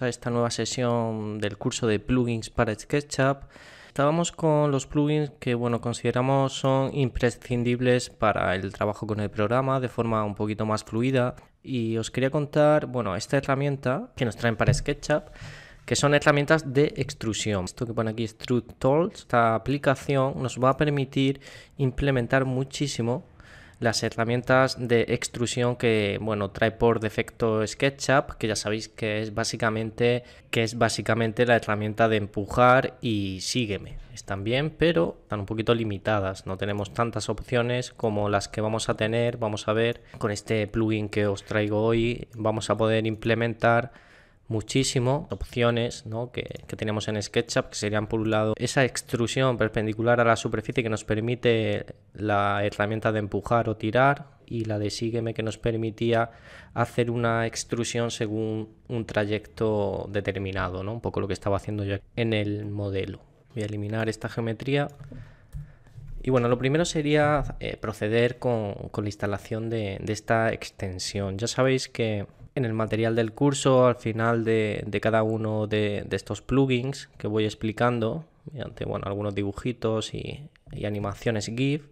a esta nueva sesión del curso de plugins para SketchUp. Estábamos con los plugins que bueno, consideramos son imprescindibles para el trabajo con el programa de forma un poquito más fluida y os quería contar bueno, esta herramienta que nos traen para SketchUp que son herramientas de extrusión. Esto que pone aquí Extrude Tools, esta aplicación nos va a permitir implementar muchísimo las herramientas de extrusión que bueno, trae por defecto SketchUp, que ya sabéis que es básicamente que es básicamente la herramienta de empujar y sígueme. Están bien, pero están un poquito limitadas, no tenemos tantas opciones como las que vamos a tener, vamos a ver con este plugin que os traigo hoy, vamos a poder implementar muchísimo opciones que, tenemos en SketchUp, que serían por un lado esa extrusión perpendicular a la superficie que nos permite la herramienta de empujar o tirar y la de sígueme que nos permitía hacer una extrusión según un trayecto determinado, ¿no? un poco lo que estaba haciendo yo en el modelo. Voy a eliminar esta geometría. Y bueno, lo primero sería eh, proceder con, la instalación de, de esta extensión. Ya sabéis que en el material del curso, al final de, cada uno de, estos plugins que voy explicando, mediante bueno, algunos dibujitos y, animaciones GIF,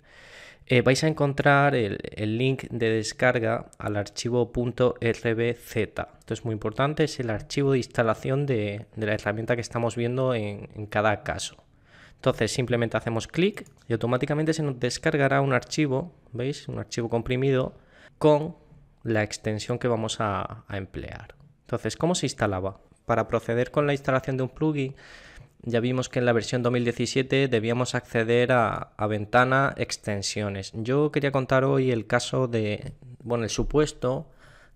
eh, vais a encontrar el, link de descarga al archivo .rbz. Esto es muy importante, es el archivo de instalación de, la herramienta que estamos viendo en cada caso. Entonces simplemente hacemos clic y automáticamente se nos descargará un archivo, ¿veis? Un archivo comprimido con la extensión que vamos a, emplear. Entonces, ¿cómo se instalaba? Para proceder con la instalación de un plugin, ya vimos que en la versión 2017 debíamos acceder a, a, ventana extensiones. Yo quería contar hoy el caso de, bueno, el supuesto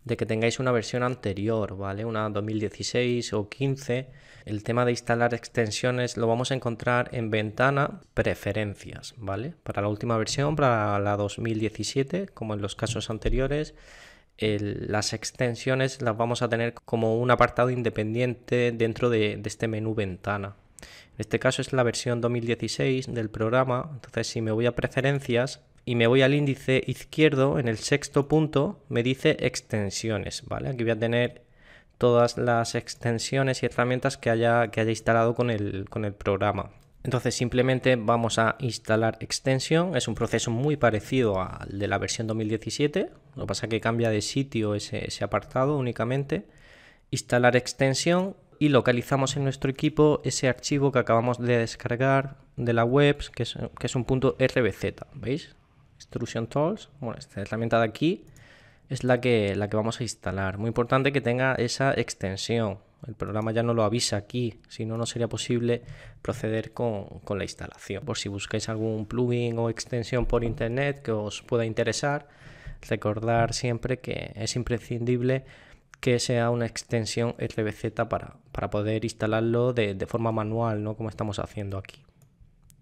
de que tengáis una versión anterior, ¿vale? Una 2016 o 15. El tema de instalar extensiones lo vamos a encontrar en ventana preferencias, ¿vale? Para la última versión, para la 2017, como en los casos anteriores las extensiones las vamos a tener como un apartado independiente dentro de, este menú ventana. En este caso es la versión 2016 del programa, entonces si me voy a preferencias y me voy al índice izquierdo, en el sexto punto me dice extensiones, ¿vale? Aquí voy a tener todas las extensiones y herramientas que haya, que haya instalado con con el programa. Entonces simplemente vamos a instalar extensión, es un proceso muy parecido al de la versión 2017, lo que pasa es que cambia de sitio ese, apartado únicamente. Instalar extensión y localizamos en nuestro equipo ese archivo que acabamos de descargar de la web, que es, un punto RBZ, ¿veis? Extrusion Tools, bueno, esta herramienta de aquí es la que, la que vamos a instalar. Muy importante que tenga esa extensión, el programa ya no lo avisa aquí, si no, no sería posible proceder con, la instalación. Por si buscáis algún plugin o extensión por internet que os pueda interesar, recordar siempre que es imprescindible que sea una extensión RBZ para, para poder instalarlo de, forma manual, ¿no? como estamos haciendo aquí.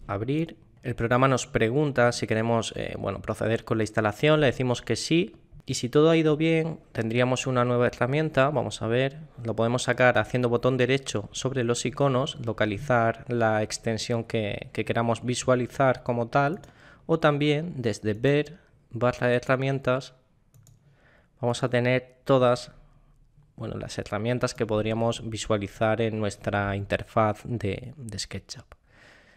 Abrir. El programa nos pregunta si queremos eh, bueno, proceder con la instalación, le decimos que sí, y si todo ha ido bien, tendríamos una nueva herramienta, vamos a ver, lo podemos sacar haciendo botón derecho sobre los iconos, localizar la extensión que, queramos visualizar como tal, o también desde ver barra de herramientas vamos a tener todas bueno, las herramientas que podríamos visualizar en nuestra interfaz de, SketchUp.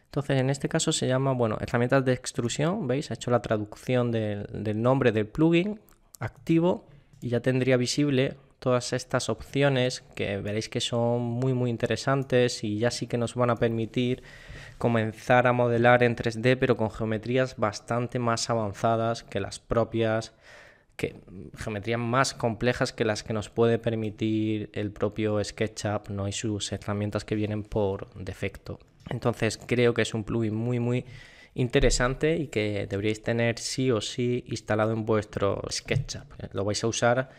Entonces, en este caso se llama, bueno, herramientas de extrusión, ¿veis? Ha hecho la traducción del, del nombre del plugin activo y ya tendría visible todas estas opciones que veréis que son muy muy interesantes y ya sí que nos van a permitir comenzar a modelar en 3D pero con geometrías bastante más avanzadas que las propias que, geometrías más complejas que las que nos puede permitir el propio SketchUp ¿no? y sus herramientas que vienen por defecto. Entonces creo que es un plugin muy muy interesante y que deberíais tener sí o sí instalado en vuestro SketchUp. Lo vais a usar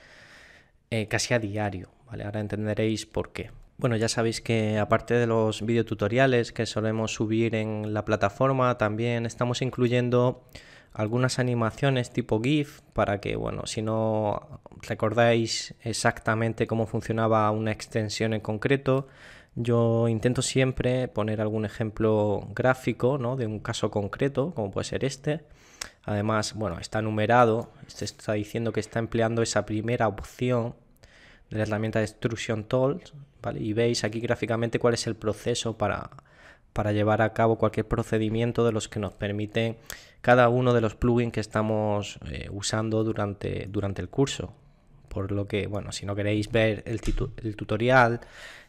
eh, casi a diario, ¿vale? Ahora entenderéis por qué. Bueno, ya sabéis que aparte de los videotutoriales que solemos subir en la plataforma, también estamos incluyendo algunas animaciones tipo GIF para que, bueno, si no recordáis exactamente cómo funcionaba una extensión en concreto, yo intento siempre poner algún ejemplo gráfico ¿no? de un caso concreto, como puede ser este. Además, bueno, está numerado, se está diciendo que está empleando esa primera opción de la herramienta extrusion Tools, ¿vale? Y veis aquí gráficamente cuál es el proceso para, llevar a cabo cualquier procedimiento de los que nos permiten cada uno de los plugins que estamos eh, usando durante, durante el curso. Por lo que, bueno, si no queréis ver el, el tutorial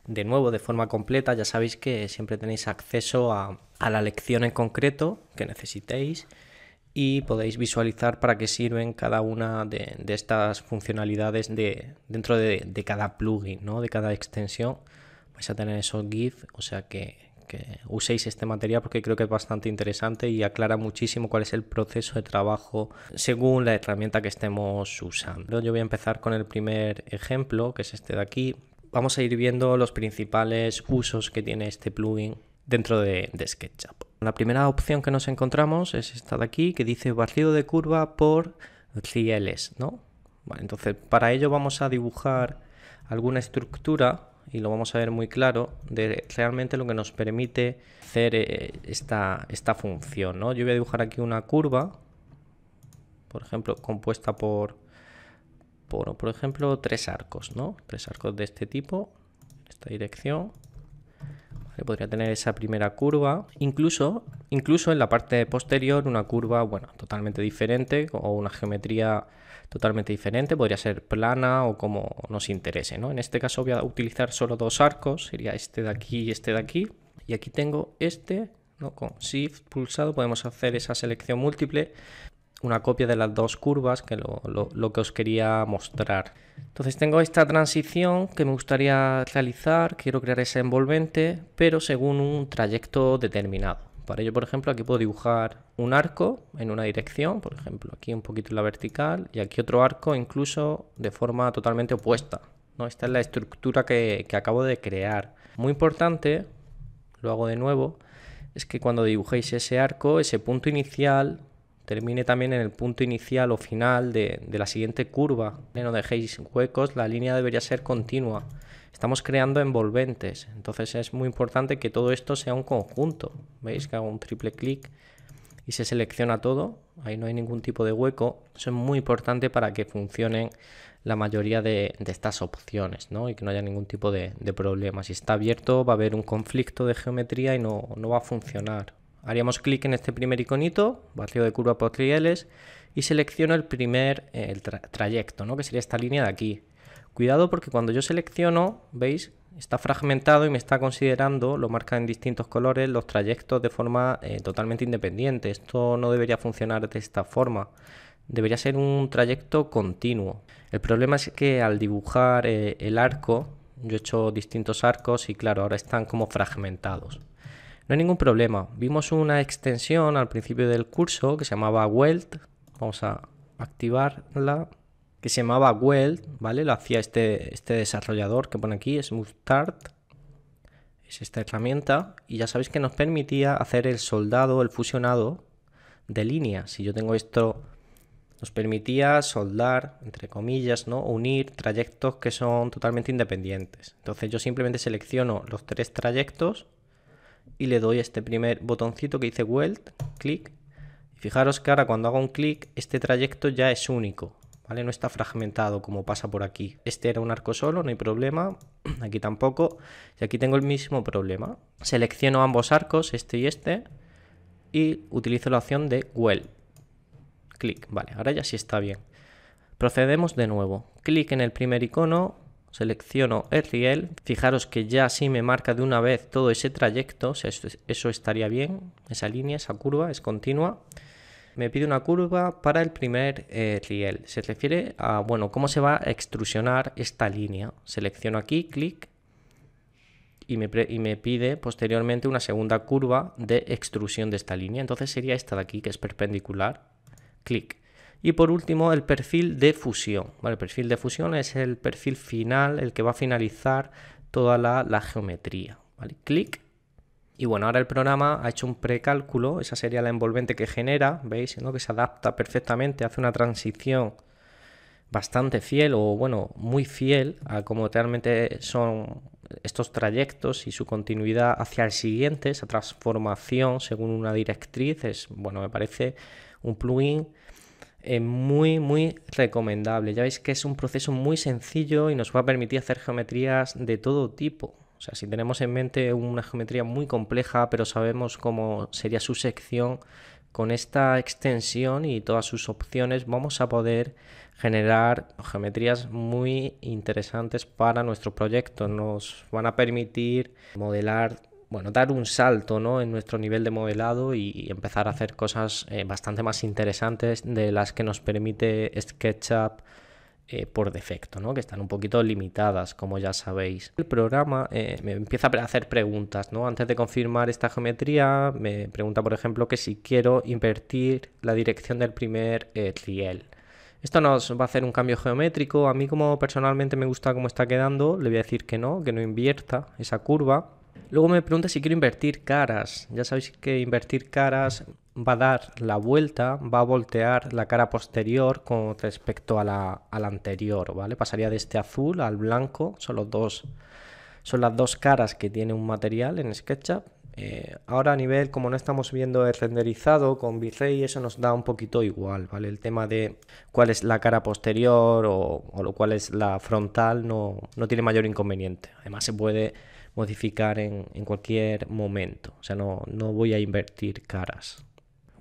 de nuevo de forma completa. Ya sabéis que siempre tenéis acceso a, la lección en concreto que necesitéis y podéis visualizar para qué sirven cada una de, estas funcionalidades de, dentro de, cada plugin, ¿no? de cada extensión. Vais a tener esos GIF, o sea que, que, uséis este material porque creo que es bastante interesante y aclara muchísimo cuál es el proceso de trabajo según la herramienta que estemos usando. Yo voy a empezar con el primer ejemplo, que es este de aquí vamos a ir viendo los principales usos que tiene este plugin dentro de, SketchUp. La primera opción que nos encontramos es esta de aquí que dice barrido de curva por CLS. ¿no? entonces para ello vamos a dibujar alguna estructura y lo vamos a ver muy claro de realmente lo que nos permite hacer eh, esta, esta función, ¿no? Yo voy a dibujar aquí una curva, por ejemplo, compuesta por por ejemplo, tres arcos, ¿no? Tres arcos de este tipo, esta dirección. podría tener esa primera curva, incluso, incluso en la parte posterior una curva, bueno, totalmente diferente o una geometría totalmente diferente, podría ser plana o como nos interese, ¿no? En este caso voy a utilizar solo dos arcos, sería este de aquí y este de aquí, y aquí tengo este, ¿no? con Shift pulsado podemos hacer esa selección múltiple una copia de las dos curvas, que lo, lo, que os quería mostrar. Entonces tengo esta transición que me gustaría realizar, quiero crear ese envolvente, pero según un trayecto determinado. Para ello, por ejemplo, aquí puedo dibujar un arco en una dirección, por ejemplo, aquí un poquito en la vertical, y aquí otro arco incluso de forma totalmente opuesta. ¿no? Esta es la estructura que, que acabo de crear. Muy importante, lo hago de nuevo, es que cuando dibujéis ese arco, ese punto inicial termine también en el punto inicial o final de, la siguiente curva. No dejéis huecos, la línea debería ser continua. Estamos creando envolventes, entonces es muy importante que todo esto sea un conjunto. ¿Veis que hago un triple clic y se selecciona todo? Ahí no hay ningún tipo de hueco. Eso es muy importante para que funcionen la mayoría de, estas opciones ¿no? y que no haya ningún tipo de, de, problema. Si está abierto va a haber un conflicto de geometría y no, no va a funcionar haríamos clic en este primer iconito, vacío de curva por trieles y selecciono el primer eh, el trayecto, ¿no? que sería esta línea de aquí. Cuidado porque cuando yo selecciono, veis, está fragmentado y me está considerando, lo marca en distintos colores, los trayectos de forma eh, totalmente independiente. Esto no debería funcionar de esta forma. Debería ser un trayecto continuo. El problema es que al dibujar eh, el arco, yo he hecho distintos arcos y claro, ahora están como fragmentados. No hay ningún problema. Vimos una extensión al principio del curso que se llamaba Weld. Vamos a activarla. Que se llamaba Weld, ¿vale? Lo hacía este, este desarrollador que pone aquí, start Es esta herramienta. Y ya sabéis que nos permitía hacer el soldado, el fusionado de línea. Si yo tengo esto, nos permitía soldar, entre comillas, ¿no? Unir trayectos que son totalmente independientes. Entonces yo simplemente selecciono los tres trayectos y le doy este primer botoncito que dice Weld, clic. Fijaros que ahora cuando hago un clic, este trayecto ya es único, ¿vale? No está fragmentado como pasa por aquí. Este era un arco solo, no hay problema, aquí tampoco. Y aquí tengo el mismo problema. Selecciono ambos arcos, este y este, y utilizo la opción de Weld. Clic, vale, ahora ya sí está bien. Procedemos de nuevo. Clic en el primer icono, selecciono el riel, fijaros que ya sí me marca de una vez todo ese trayecto, eso, estaría bien, esa línea, esa curva es continua. Me pide una curva para el primer riel. Eh, se refiere a, bueno, cómo se va a extrusionar esta línea. Selecciono aquí, clic, y me, y me pide posteriormente una segunda curva de extrusión de esta línea. Entonces sería esta de aquí, que es perpendicular, clic y por último, el perfil de fusión. el perfil de fusión es el perfil final, el que va a finalizar toda la, geometría. Clic. Y bueno, ahora el programa ha hecho un precálculo, esa sería la envolvente que genera, veis, ¿no? que se adapta perfectamente, hace una transición bastante fiel o bueno, muy fiel a cómo realmente son estos trayectos y su continuidad hacia el siguiente, esa transformación según una directriz, es bueno, me parece un plugin es muy, muy recomendable. Ya veis que es un proceso muy sencillo y nos va a permitir hacer geometrías de todo tipo. O sea, si tenemos en mente una geometría muy compleja, pero sabemos cómo sería su sección, con esta extensión y todas sus opciones vamos a poder generar geometrías muy interesantes para nuestro proyecto. Nos van a permitir modelar bueno, dar un salto en nuestro nivel de modelado y, empezar a hacer cosas eh, bastante más interesantes de las que nos permite SketchUp eh, por defecto, ¿no? que están un poquito limitadas, como ya sabéis. El programa eh, me empieza a hacer preguntas. ¿no? Antes de confirmar esta geometría, me pregunta, por ejemplo, que si quiero invertir la dirección del primer triel. Esto nos va a hacer un cambio geométrico. A mí como personalmente me gusta cómo está quedando, le voy a decir que no, que no invierta esa curva. Luego me pregunta si quiero invertir caras. Ya sabéis que invertir caras va a dar la vuelta, va a voltear la cara posterior con respecto a la, anterior, ¿vale? Pasaría de este azul al blanco, son, los dos, son las dos caras que tiene un material en SketchUp. Eh, ahora a nivel, como no estamos viendo el renderizado con V-Ray, eso nos da un poquito igual, ¿vale? El tema de cuál es la cara posterior o, lo cuál es la frontal no, no tiene mayor inconveniente. Además se puede modificar en, cualquier momento. O sea, no, no voy a invertir caras.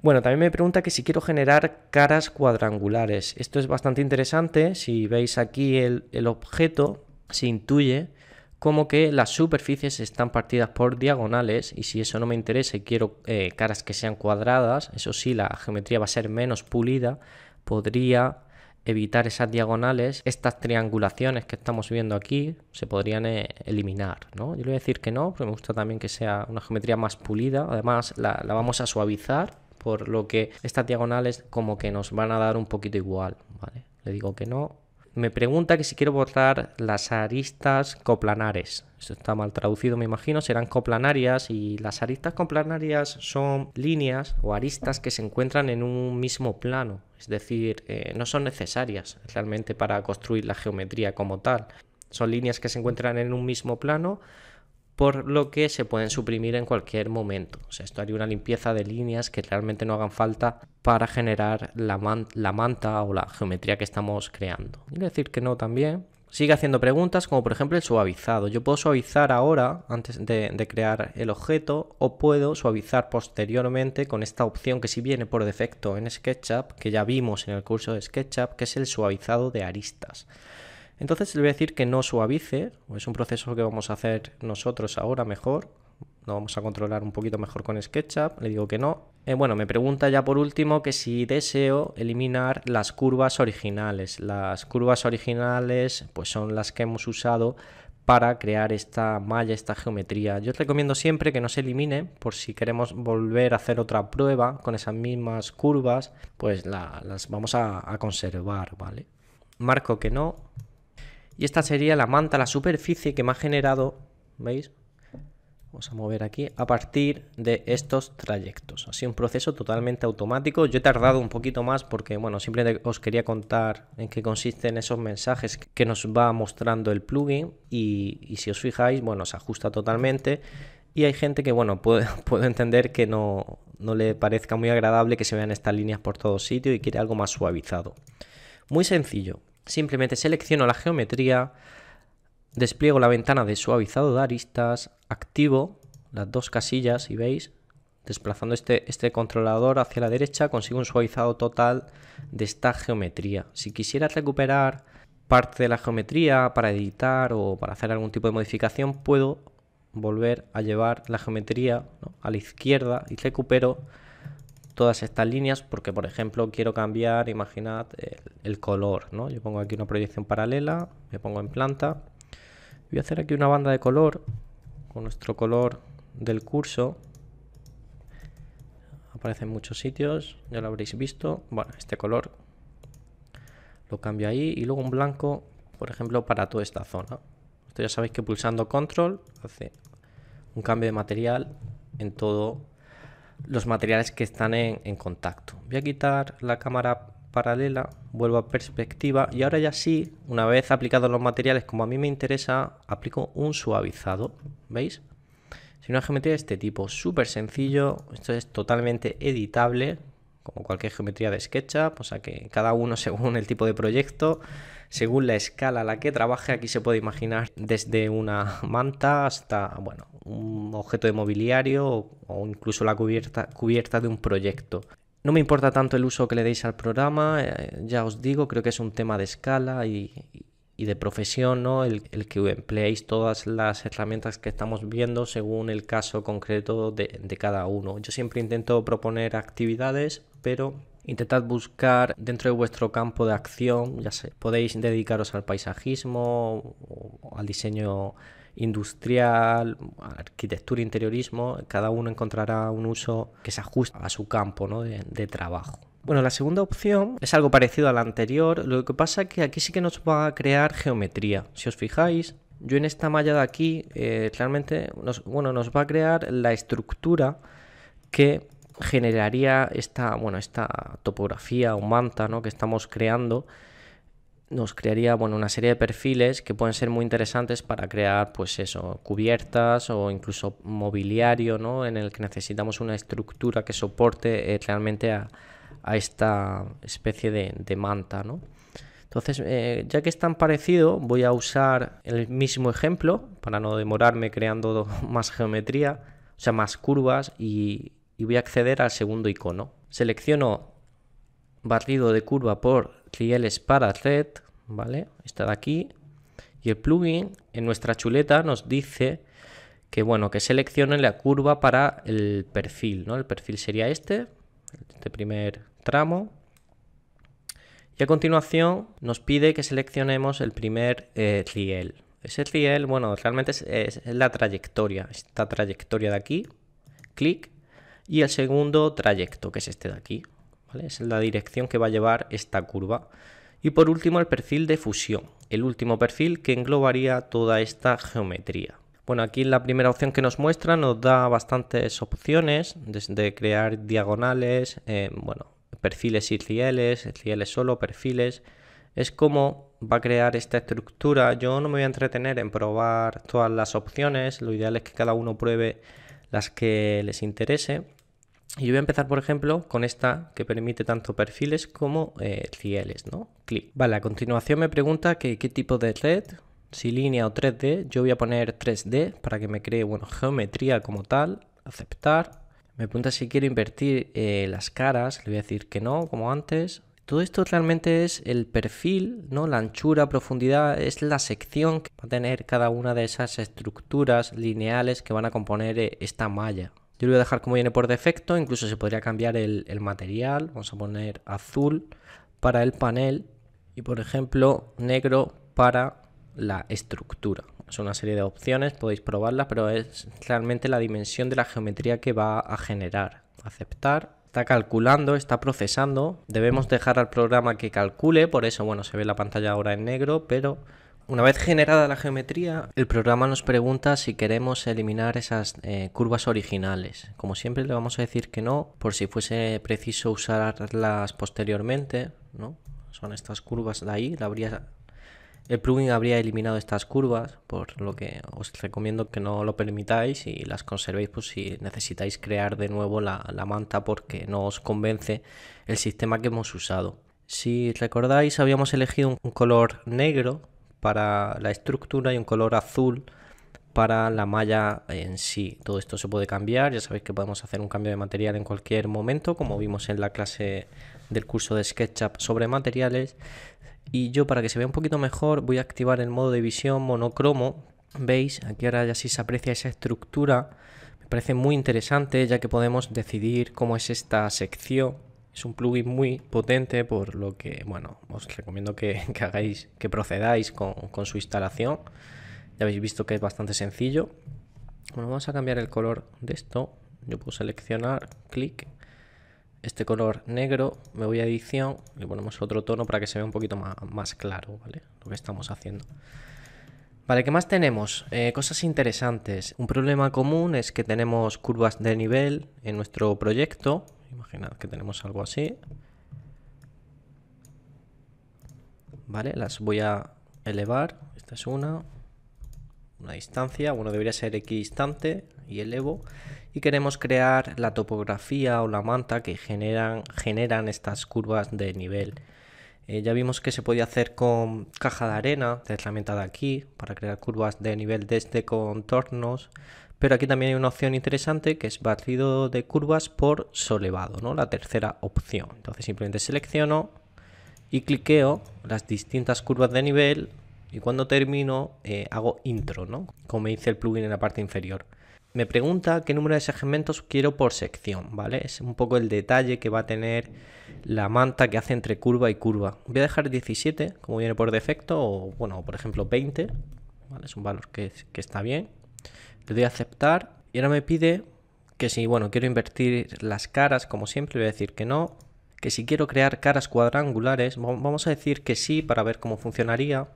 Bueno, también me pregunta que si quiero generar caras cuadrangulares. Esto es bastante interesante. Si veis aquí el, objeto, se intuye como que las superficies están partidas por diagonales y si eso no me interesa quiero eh, caras que sean cuadradas, eso sí, la geometría va a ser menos pulida, podría evitar esas diagonales, estas triangulaciones que estamos viendo aquí se podrían eh, eliminar, ¿no? Yo le voy a decir que no, pero me gusta también que sea una geometría más pulida, además la, la vamos a suavizar, por lo que estas diagonales como que nos van a dar un poquito igual, ¿vale? Le digo que no, me pregunta que si quiero borrar las aristas coplanares. Esto está mal traducido, me imagino. Serán coplanarias y las aristas coplanarias son líneas o aristas que se encuentran en un mismo plano. Es decir, eh, no son necesarias realmente para construir la geometría como tal. Son líneas que se encuentran en un mismo plano por lo que se pueden suprimir en cualquier momento. O sea, esto haría una limpieza de líneas que realmente no hagan falta para generar la, manta o la geometría que estamos creando. Y decir que no también. Sigue haciendo preguntas como por ejemplo el suavizado. Yo puedo suavizar ahora antes de, crear el objeto o puedo suavizar posteriormente con esta opción que si viene por defecto en SketchUp, que ya vimos en el curso de SketchUp, que es el suavizado de aristas. Entonces le voy a decir que no suavice, es un proceso que vamos a hacer nosotros ahora mejor, lo vamos a controlar un poquito mejor con SketchUp, le digo que no. Eh, bueno, me pregunta ya por último que si deseo eliminar las curvas originales. Las curvas originales pues son las que hemos usado para crear esta malla, esta geometría. Yo os recomiendo siempre que no se elimine por si queremos volver a hacer otra prueba con esas mismas curvas, pues las vamos a, a conservar, ¿vale? Marco que no, y esta sería la manta, la superficie que me ha generado, ¿veis? Vamos a mover aquí a partir de estos trayectos. Ha sido un proceso totalmente automático. Yo he tardado un poquito más porque, bueno, simplemente os quería contar en qué consisten esos mensajes que nos va mostrando el plugin. Y, si os fijáis, bueno, se ajusta totalmente. Y hay gente que, bueno, puede, puedo entender que no, no le parezca muy agradable que se vean estas líneas por todo sitio y quiere algo más suavizado. Muy sencillo. Simplemente selecciono la geometría, despliego la ventana de suavizado de aristas, activo las dos casillas, y veis, desplazando este, este controlador hacia la derecha consigo un suavizado total de esta geometría. Si quisiera recuperar parte de la geometría para editar o para hacer algún tipo de modificación, puedo volver a llevar la geometría a la izquierda y recupero todas estas líneas porque, por ejemplo, quiero cambiar, imaginad, el, color, ¿no? Yo pongo aquí una proyección paralela, me pongo en planta. Voy a hacer aquí una banda de color con nuestro color del curso. Aparece en muchos sitios, ya lo habréis visto. Bueno, este color lo cambio ahí y luego un blanco, por ejemplo, para toda esta zona. Esto ya sabéis que pulsando control hace un cambio de material en todo los materiales que están en, contacto. Voy a quitar la cámara paralela, vuelvo a perspectiva y ahora ya sí, una vez aplicados los materiales como a mí me interesa, aplico un suavizado, ¿veis? Es una geometría de este tipo, súper sencillo, esto es totalmente editable, como cualquier geometría de SketchUp, o sea que cada uno según el tipo de proyecto según la escala a la que trabaje. Aquí se puede imaginar desde una manta hasta, bueno, un objeto de mobiliario o, incluso la cubierta, cubierta de un proyecto. No me importa tanto el uso que le deis al programa, eh, ya os digo, creo que es un tema de escala y, de profesión, ¿no? El, que empleéis todas las herramientas que estamos viendo según el caso concreto de, de cada uno. Yo siempre intento proponer actividades, pero Intentad buscar dentro de vuestro campo de acción, ya sé, podéis dedicaros al paisajismo, al diseño industrial, arquitectura, interiorismo, cada uno encontrará un uso que se ajusta a su campo de, trabajo. Bueno, la segunda opción es algo parecido a la anterior, lo que pasa es que aquí sí que nos va a crear geometría. Si os fijáis, yo en esta malla de aquí, claramente, eh, bueno, nos va a crear la estructura que generaría esta, bueno, esta topografía o manta ¿no? que estamos creando, nos crearía bueno, una serie de perfiles que pueden ser muy interesantes para crear pues eso, cubiertas o incluso mobiliario ¿no? en el que necesitamos una estructura que soporte eh, realmente a, esta especie de, manta. ¿no? Entonces, eh, ya que es tan parecido, voy a usar el mismo ejemplo para no demorarme creando más geometría, o sea, más curvas y y voy a acceder al segundo icono. Selecciono barrido de curva por rieles para red, ¿vale? Está de aquí. Y el plugin en nuestra chuleta nos dice que, bueno, que seleccione la curva para el perfil, ¿no? El perfil sería este, este primer tramo. Y a continuación nos pide que seleccionemos el primer eh, riel. Ese riel, bueno, realmente es, es la trayectoria, esta trayectoria de aquí. Clic y el segundo trayecto, que es este de aquí, Es la dirección que va a llevar esta curva. Y por último, el perfil de fusión, el último perfil que englobaría toda esta geometría. Bueno, aquí la primera opción que nos muestra nos da bastantes opciones, desde crear diagonales, eh, bueno, perfiles y rieles, rieles solo, perfiles. Es como va a crear esta estructura. Yo no me voy a entretener en probar todas las opciones, lo ideal es que cada uno pruebe las que les interese. Y yo voy a empezar, por ejemplo, con esta que permite tanto perfiles como fieles eh, ¿no? Clic. Vale, a continuación me pregunta que qué tipo de red, si línea o 3D. Yo voy a poner 3D para que me cree, bueno, geometría como tal. Aceptar. Me pregunta si quiero invertir eh, las caras. Le voy a decir que no, como antes. Todo esto realmente es el perfil, ¿no? La anchura, profundidad, es la sección que va a tener cada una de esas estructuras lineales que van a componer eh, esta malla. Yo lo voy a dejar como viene por defecto, incluso se podría cambiar el, material, vamos a poner azul para el panel y por ejemplo negro para la estructura. Es una serie de opciones, podéis probarlas, pero es realmente la dimensión de la geometría que va a generar. Aceptar está calculando, está procesando. Debemos dejar al programa que calcule, por eso bueno, se ve la pantalla ahora en negro, pero una vez generada la geometría, el programa nos pregunta si queremos eliminar esas eh, curvas originales. Como siempre le vamos a decir que no, por si fuese preciso usarlas posteriormente, ¿no? Son estas curvas de ahí, el plugin habría eliminado estas curvas, por lo que os recomiendo que no lo permitáis y las conservéis pues, si necesitáis crear de nuevo la, la manta porque no os convence el sistema que hemos usado. Si recordáis, habíamos elegido un color negro para la estructura y un color azul para la malla en sí. Todo esto se puede cambiar, ya sabéis que podemos hacer un cambio de material en cualquier momento, como vimos en la clase del curso de SketchUp sobre materiales. Y yo para que se vea un poquito mejor voy a activar el modo de visión monocromo. Veis, aquí ahora ya sí se aprecia esa estructura. Me parece muy interesante ya que podemos decidir cómo es esta sección es un plugin muy potente por lo que, bueno, os recomiendo que, hagáis, que procedáis con, su instalación. Ya habéis visto que es bastante sencillo. Bueno, vamos a cambiar el color de esto. Yo puedo seleccionar, clic, este color negro, me voy a edición, y ponemos otro tono para que se vea un poquito más, más claro, ¿vale? Lo que estamos haciendo. Vale, ¿qué más tenemos? Eh, cosas interesantes. Un problema común es que tenemos curvas de nivel en nuestro proyecto, Imaginad que tenemos algo así. Vale, las voy a elevar. Esta es una. Una distancia. Bueno, debería ser equidistante y elevo. Y queremos crear la topografía o la manta que generan, generan estas curvas de nivel. Eh, ya vimos que se podía hacer con caja de arena, de aquí, para crear curvas de nivel desde contornos. Pero aquí también hay una opción interesante que es batido de curvas por solevado, ¿no? La tercera opción. Entonces simplemente selecciono y cliqueo las distintas curvas de nivel y cuando termino eh, hago intro, ¿no? Como dice el plugin en la parte inferior me pregunta qué número de segmentos quiero por sección, ¿vale? Es un poco el detalle que va a tener la manta que hace entre curva y curva. Voy a dejar 17, como viene por defecto, o bueno, por ejemplo 20, ¿vale? Es un valor que, que está bien. Le doy a aceptar y ahora me pide que si, bueno, quiero invertir las caras, como siempre, voy a decir que no. Que si quiero crear caras cuadrangulares, vamos a decir que sí para ver cómo funcionaría.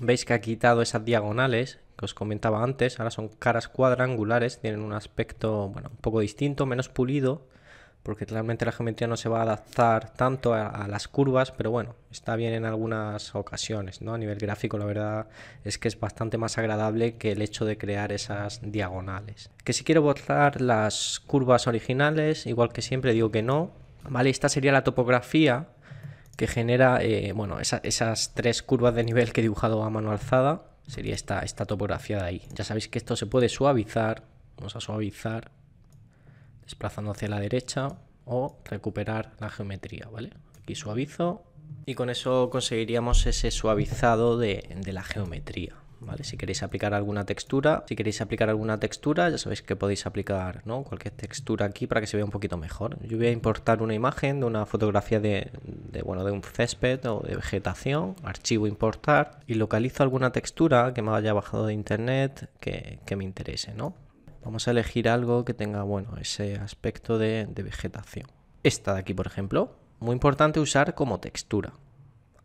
Veis que ha quitado esas diagonales os comentaba antes, ahora son caras cuadrangulares, tienen un aspecto bueno, un poco distinto, menos pulido, porque realmente la geometría no se va a adaptar tanto a, las curvas, pero bueno, está bien en algunas ocasiones, ¿no? A nivel gráfico la verdad es que es bastante más agradable que el hecho de crear esas diagonales. Que si quiero botar las curvas originales, igual que siempre digo que no, ¿vale? Esta sería la topografía que genera, eh, bueno, esas tres curvas de nivel que he dibujado a mano alzada. Sería esta, esta topografía de ahí. Ya sabéis que esto se puede suavizar. Vamos a suavizar desplazando hacia la derecha o recuperar la geometría, ¿vale? Aquí suavizo y con eso conseguiríamos ese suavizado de la geometría. ¿vale? Si queréis aplicar alguna textura, si queréis aplicar alguna textura, ya sabéis que podéis aplicar cualquier textura aquí para que se vea un poquito mejor. Yo voy a importar una imagen de una fotografía de, bueno, de un césped o de vegetación, archivo importar y localizo alguna textura que me haya bajado de internet que, me interese, ¿no? Vamos a elegir algo que tenga, bueno, ese aspecto de, de vegetación. Esta de aquí, por ejemplo, muy importante usar como textura.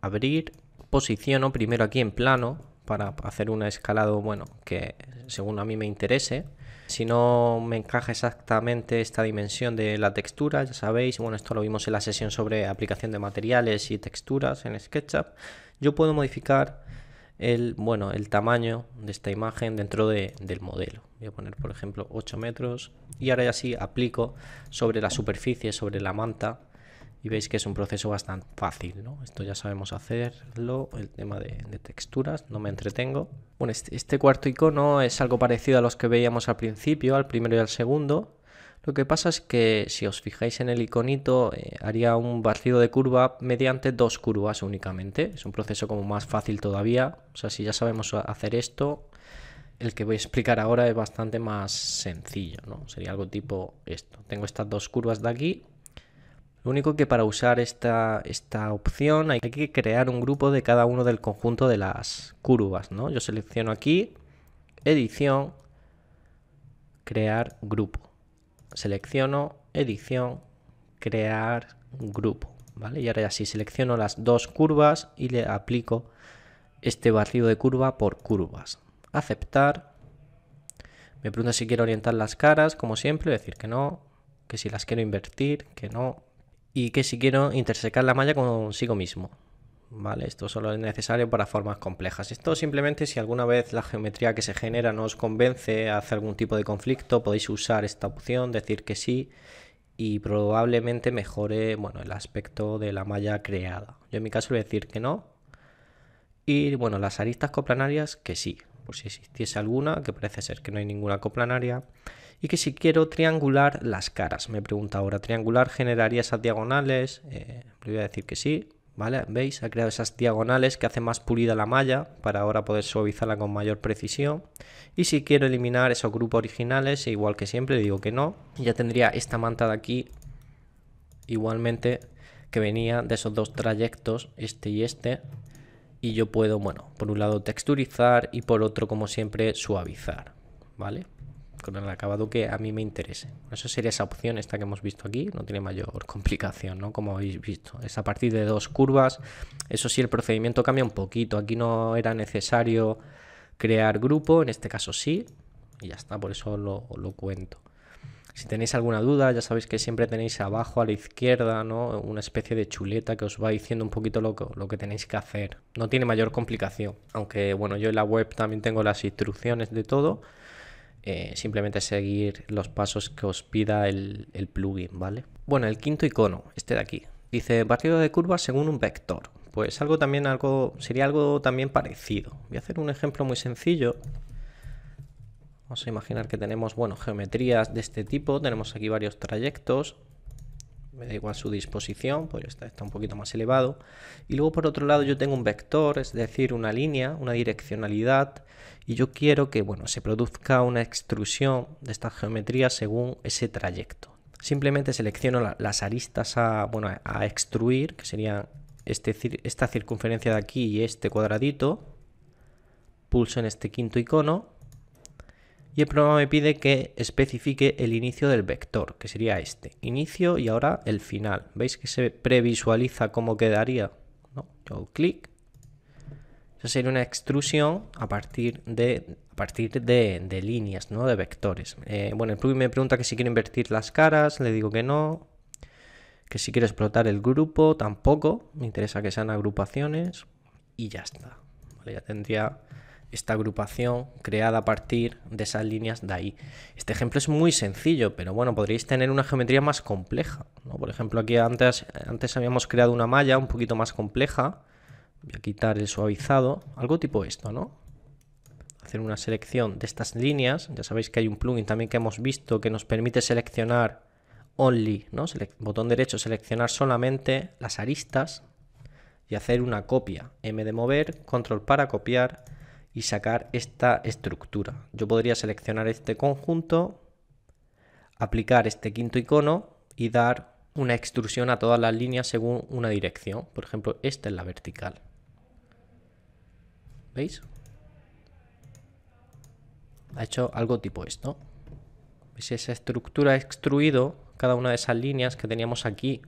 Abrir, posiciono primero aquí en plano, para hacer un escalado, bueno, que según a mí me interese. Si no me encaja exactamente esta dimensión de la textura, ya sabéis, bueno, esto lo vimos en la sesión sobre aplicación de materiales y texturas en SketchUp, yo puedo modificar el, bueno, el tamaño de esta imagen dentro del modelo. Voy a poner, por ejemplo, 8 metros y ahora ya sí aplico sobre la superficie, sobre la manta, y veis que es un proceso bastante fácil, ¿no? Esto ya sabemos hacerlo, el tema de, texturas, no me entretengo. Bueno, este, este, cuarto icono es algo parecido a los que veíamos al principio, al primero y al segundo. Lo que pasa es que si os fijáis en el iconito, eh, haría un barrido de curva mediante dos curvas únicamente. Es un proceso como más fácil todavía. O sea, si ya sabemos hacer esto, el que voy a explicar ahora es bastante más sencillo, ¿no? Sería algo tipo esto. Tengo estas dos curvas de aquí único que para usar esta, esta opción hay que crear un grupo de cada uno del conjunto de las curvas, ¿no? Yo selecciono aquí, edición, crear grupo. Selecciono, edición, crear grupo, ¿vale? Y ahora ya sí, selecciono las dos curvas y le aplico este barrio de curva por curvas. Aceptar. Me pregunta si quiero orientar las caras, como siempre, decir que no, que si las quiero invertir, que no y que si quiero intersecar la malla consigo mismo. Vale, esto solo es necesario para formas complejas. Esto simplemente si alguna vez la geometría que se genera no os convence, hace algún tipo de conflicto, podéis usar esta opción, decir que sí y probablemente mejore bueno, el aspecto de la malla creada. Yo en mi caso voy a decir que no. Y bueno, las aristas coplanarias que sí, por si existiese alguna, que parece ser que no hay ninguna coplanaria y que si quiero triangular las caras. Me pregunta ahora, ¿triangular generaría esas diagonales? Eh, le voy a decir que sí, ¿vale? ¿Veis? Ha creado esas diagonales que hace más pulida la malla para ahora poder suavizarla con mayor precisión. Y si quiero eliminar esos grupos originales, e igual que siempre, digo que no. Ya tendría esta manta de aquí igualmente que venía de esos dos trayectos, este y este, y yo puedo, bueno, por un lado texturizar y por otro, como siempre, suavizar, ¿vale? con el acabado que a mí me interese. Eso sería esa opción, esta que hemos visto aquí, no tiene mayor complicación, ¿no? Como habéis visto. Es a partir de dos curvas. Eso sí, el procedimiento cambia un poquito. Aquí no era necesario crear grupo, en este caso sí. Y ya está, por eso lo, lo cuento. Si tenéis alguna duda, ya sabéis que siempre tenéis abajo a la izquierda, ¿no? Una especie de chuleta que os va diciendo un poquito lo lo que tenéis que hacer. No tiene mayor complicación. Aunque, bueno, yo en la web también tengo las instrucciones de todo. Eh, simplemente seguir los pasos que os pida el, plugin, ¿vale? Bueno, el quinto icono, este de aquí. Dice barrido de curvas según un vector. Pues algo también algo sería algo también parecido. Voy a hacer un ejemplo muy sencillo. Vamos a imaginar que tenemos, bueno, geometrías de este tipo, tenemos aquí varios trayectos, me da igual su disposición, pues está, un poquito más elevado. Y luego por otro lado yo tengo un vector, es decir, una línea, una direccionalidad, y yo quiero que bueno, se produzca una extrusión de esta geometría según ese trayecto. Simplemente selecciono las aristas a, bueno, a extruir, que serían este, esta circunferencia de aquí y este cuadradito. Pulso en este quinto icono y el programa me pide que especifique el inicio del vector, que sería este, inicio y ahora el final. ¿Veis que se previsualiza cómo quedaría? ¿No? Yo clic. Esa sería una extrusión a partir de, a partir de, líneas, ¿no? de vectores. Eh, bueno, el plugin me pregunta que si quiero invertir las caras, le digo que no. Que si quiero explotar el grupo, tampoco. Me interesa que sean agrupaciones. Y ya está. ya tendría esta agrupación creada a partir de esas líneas de ahí. Este ejemplo es muy sencillo, pero bueno, podríais tener una geometría más compleja. Por ejemplo, aquí antes, antes habíamos creado una malla un poquito más compleja. Voy a quitar el suavizado, algo tipo esto, ¿no? Hacer una selección de estas líneas. Ya sabéis que hay un plugin también que hemos visto que nos permite seleccionar only, ¿no? botón derecho, seleccionar solamente las aristas y hacer una copia. M de mover, control para copiar, y sacar esta estructura. Yo podría seleccionar este conjunto, aplicar este quinto icono y dar una extrusión a todas las líneas según una dirección. Por ejemplo, esta es la vertical. ¿Veis? Ha hecho algo tipo esto. esa estructura ha extruido cada una de esas líneas que teníamos aquí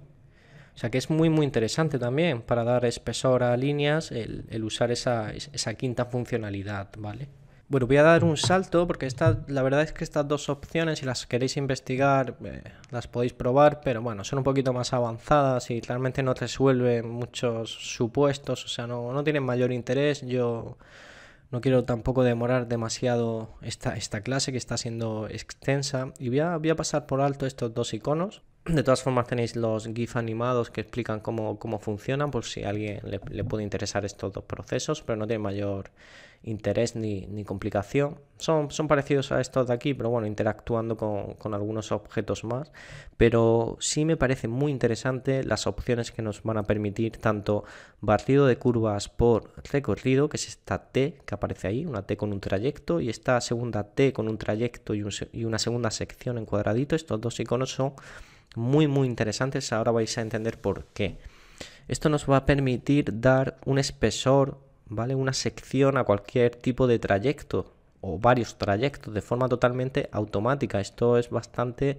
o sea que es muy muy interesante también para dar espesor a líneas el, usar esa, quinta funcionalidad, ¿vale? Bueno, voy a dar un salto porque esta, la verdad es que estas dos opciones, si las queréis investigar, eh, las podéis probar, pero bueno, son un poquito más avanzadas y claramente no resuelven muchos supuestos, o sea, no, no tienen mayor interés. Yo no quiero tampoco demorar demasiado esta, esta clase que está siendo extensa y voy a pasar por alto estos dos iconos de todas formas tenéis los GIF animados que explican cómo, funcionan, por si a alguien le, puede interesar estos dos procesos, pero no tiene mayor interés ni, complicación. Son, son parecidos a estos de aquí, pero bueno, interactuando con, algunos objetos más. Pero sí me parece muy interesante las opciones que nos van a permitir tanto barrido de curvas por recorrido, que es esta T que aparece ahí, una T con un trayecto, y esta segunda T con un trayecto y, y una segunda sección en cuadradito. Estos dos iconos son muy muy interesantes, ahora vais a entender por qué. Esto nos va a permitir dar un espesor, ¿vale? Una sección a cualquier tipo de trayecto o varios trayectos de forma totalmente automática. Esto es bastante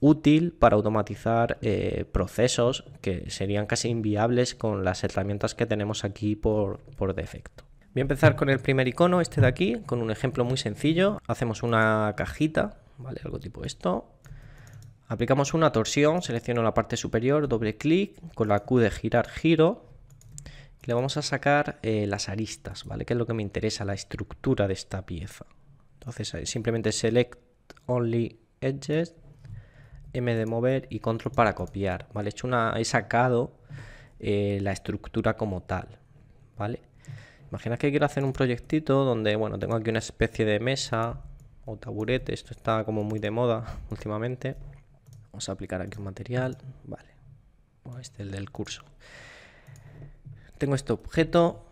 útil para automatizar eh, procesos que serían casi inviables con las herramientas que tenemos aquí por, por defecto. Voy a empezar con el primer icono, este de aquí, con un ejemplo muy sencillo. Hacemos una cajita, ¿vale? Algo tipo esto. Aplicamos una torsión, selecciono la parte superior, doble clic, con la Q de girar giro, le vamos a sacar eh, las aristas, ¿vale? Que es lo que me interesa, la estructura de esta pieza. Entonces eh, simplemente select only edges, M de mover y control para copiar, ¿vale? He, hecho una, he sacado eh, la estructura como tal, ¿vale? Imagina que quiero hacer un proyectito donde, bueno, tengo aquí una especie de mesa o taburete, esto está como muy de moda últimamente. Vamos a aplicar aquí un material. Vale. Este el del curso. Tengo este objeto,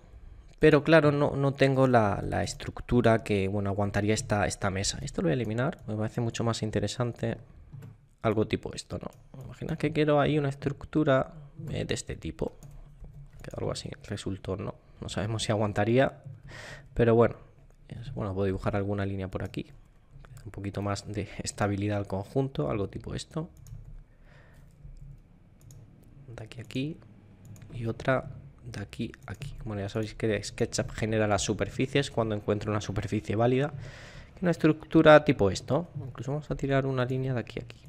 pero claro, no, tengo la, estructura que bueno, aguantaría esta, esta mesa. Esto lo voy a eliminar, me parece mucho más interesante algo tipo esto, ¿no? Imagina que quiero ahí una estructura eh, de este tipo. Que algo así resultó, ¿no? No sabemos si aguantaría, pero bueno. Bueno, puedo dibujar alguna línea por aquí, un poquito más de estabilidad al conjunto, algo tipo esto. De aquí a aquí. Y otra de aquí a aquí. como ya sabéis que SketchUp genera las superficies cuando encuentra una superficie válida. Una estructura tipo esto. Incluso vamos a tirar una línea de aquí a aquí.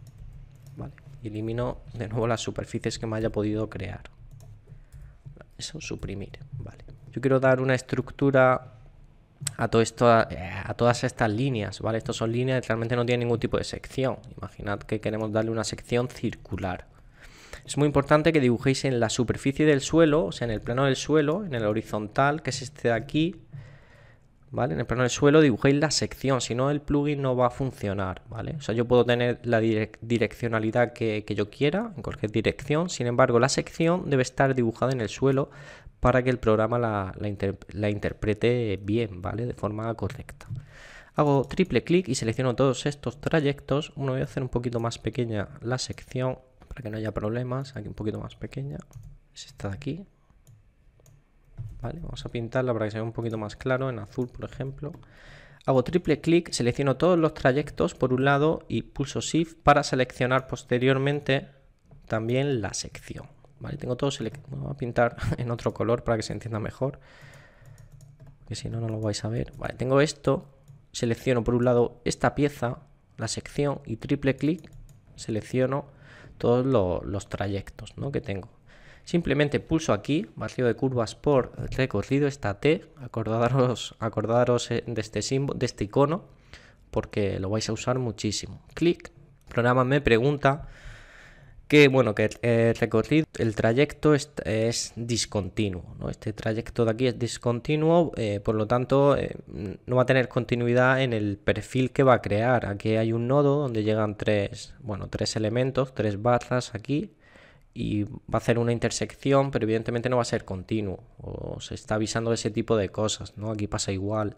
Vale. Y elimino de nuevo las superficies que me haya podido crear. Eso, suprimir. Vale. Yo quiero dar una estructura a, todo esto, eh, a, todas estas líneas, ¿vale? Estos son líneas que realmente no tienen ningún tipo de sección. Imaginad que queremos darle una sección circular. Es muy importante que dibujéis en la superficie del suelo, o sea, en el plano del suelo, en el horizontal, que es este de aquí, ¿vale? En el plano del suelo dibujéis la sección, si no el plugin no va a funcionar, ¿vale? O sea, yo puedo tener la direccionalidad que, que, yo quiera, en cualquier dirección, sin embargo la sección debe estar dibujada en el suelo para que el programa la, interprete bien, ¿vale? De forma correcta. Hago triple clic y selecciono todos estos trayectos. Uno voy a hacer un poquito más pequeña la sección para que no haya problemas. Aquí un poquito más pequeña. Es esta de aquí. Vale, vamos a pintarla para que sea un poquito más claro en azul, por ejemplo. Hago triple clic, selecciono todos los trayectos por un lado y pulso Shift para seleccionar posteriormente también la sección. Vale, tengo todo seleccionado. Voy a pintar en otro color para que se entienda mejor. Que si no, no lo vais a ver. Vale, tengo esto. Selecciono por un lado esta pieza, la sección, y triple clic selecciono todos los trayectos que tengo. Simplemente pulso aquí, vacío de curvas por recorrido, esta T, acordaros, acordaros eh, de este, símbolo, de este icono, porque lo vais a usar muchísimo. Clic, programa me pregunta que bueno, que el recorrido, el trayecto es, discontinuo, ¿no? Este trayecto de aquí es discontinuo, eh, por lo tanto eh, no va a tener continuidad en el perfil que va a crear. Aquí hay un nodo donde llegan tres, bueno, tres elementos, tres barras aquí, y va a hacer una intersección, pero evidentemente no va a ser continuo, o se está avisando de ese tipo de cosas, ¿no? Aquí pasa igual,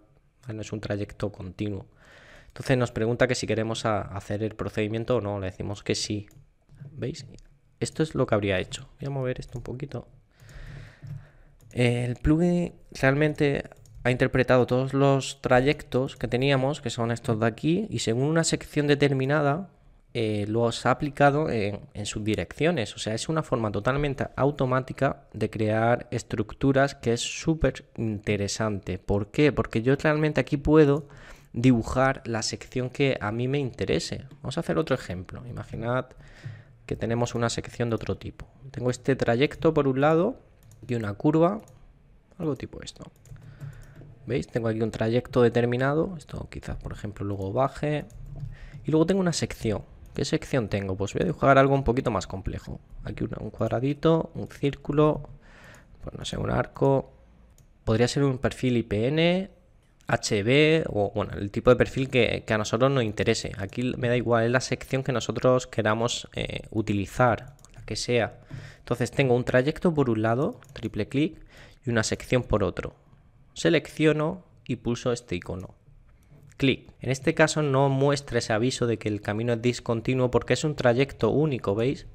no es un trayecto continuo. Entonces nos pregunta que si queremos hacer el procedimiento o no, le decimos que sí, ¿Veis? Esto es lo que habría hecho. Voy a mover esto un poquito. El plugin realmente ha interpretado todos los trayectos que teníamos, que son estos de aquí, y según una sección determinada, eh, los ha aplicado en, en, sus direcciones. O sea, es una forma totalmente automática de crear estructuras que es súper interesante. ¿Por qué? Porque yo realmente aquí puedo dibujar la sección que a mí me interese. Vamos a hacer otro ejemplo. Imaginad que tenemos una sección de otro tipo. Tengo este trayecto por un lado y una curva, algo tipo esto. ¿Veis? Tengo aquí un trayecto determinado, esto quizás por ejemplo luego baje. Y luego tengo una sección. ¿Qué sección tengo? Pues voy a dibujar algo un poquito más complejo. Aquí un cuadradito, un círculo, pues no sé, un arco. Podría ser un perfil IPN HB o bueno, el tipo de perfil que, a nosotros nos interese. Aquí me da igual, es la sección que nosotros queramos eh, utilizar, la que sea. Entonces tengo un trayecto por un lado, triple clic, y una sección por otro. Selecciono y pulso este icono. Clic. En este caso no muestra ese aviso de que el camino es discontinuo porque es un trayecto único, ¿veis?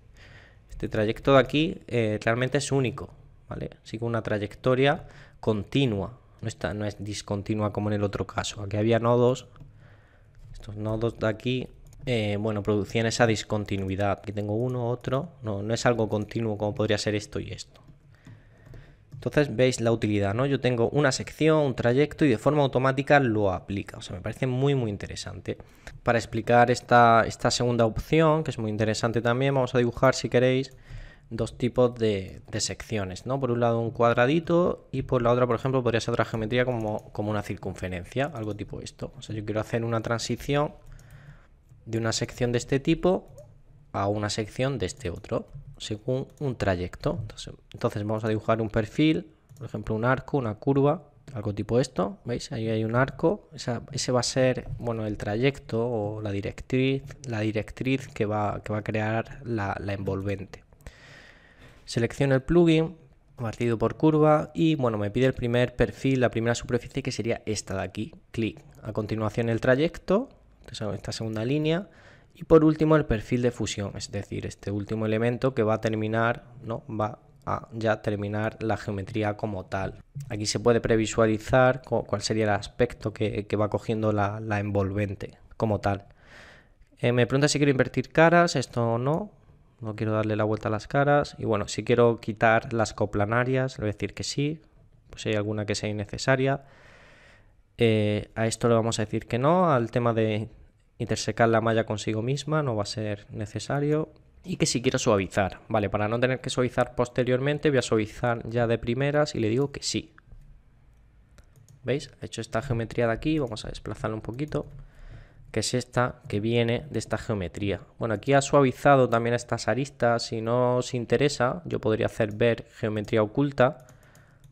Este trayecto de aquí eh, realmente es único, ¿vale? Sigue una trayectoria continua, no, está, no es discontinua como en el otro caso. Aquí había nodos. Estos nodos de aquí, eh, bueno, producían esa discontinuidad. Aquí tengo uno, otro. No, no es algo continuo como podría ser esto y esto. Entonces veis la utilidad, ¿no? Yo tengo una sección, un trayecto y de forma automática lo aplica. O sea, me parece muy, muy interesante. Para explicar esta, esta segunda opción, que es muy interesante también, vamos a dibujar si queréis dos tipos de, secciones, ¿no? Por un lado un cuadradito y por la otra, por ejemplo, podría ser otra geometría como, como una circunferencia, algo tipo esto. O sea, yo quiero hacer una transición de una sección de este tipo a una sección de este otro, según un trayecto. Entonces, vamos a dibujar un perfil, por ejemplo, un arco, una curva, algo tipo esto, ¿veis? Ahí hay un arco, ese va a ser, bueno, el trayecto o la directriz, la directriz que va, que va a crear la envolvente. Selecciono el plugin, partido por curva y bueno, me pide el primer perfil, la primera superficie que sería esta de aquí. Clic. A continuación el trayecto, esta segunda línea. Y por último el perfil de fusión, es decir, este último elemento que va a terminar, ¿no? Va a ya terminar la geometría como tal. Aquí se puede previsualizar cuál sería el aspecto que, va cogiendo la, envolvente como tal. Eh, me pregunta si quiero invertir caras, esto no, no quiero darle la vuelta a las caras. Y bueno, si quiero quitar las coplanarias, le voy a decir que sí, pues hay alguna que sea innecesaria. Eh, a esto le vamos a decir que no, al tema de intersecar la malla consigo misma no va a ser necesario. Y que si quiero suavizar, vale, para no tener que suavizar posteriormente voy a suavizar ya de primeras y le digo que sí. ¿Veis? He hecho esta geometría de aquí, vamos a desplazarlo un poquito que es esta que viene de esta geometría. Bueno, aquí ha suavizado también estas aristas, si no os interesa yo podría hacer ver geometría oculta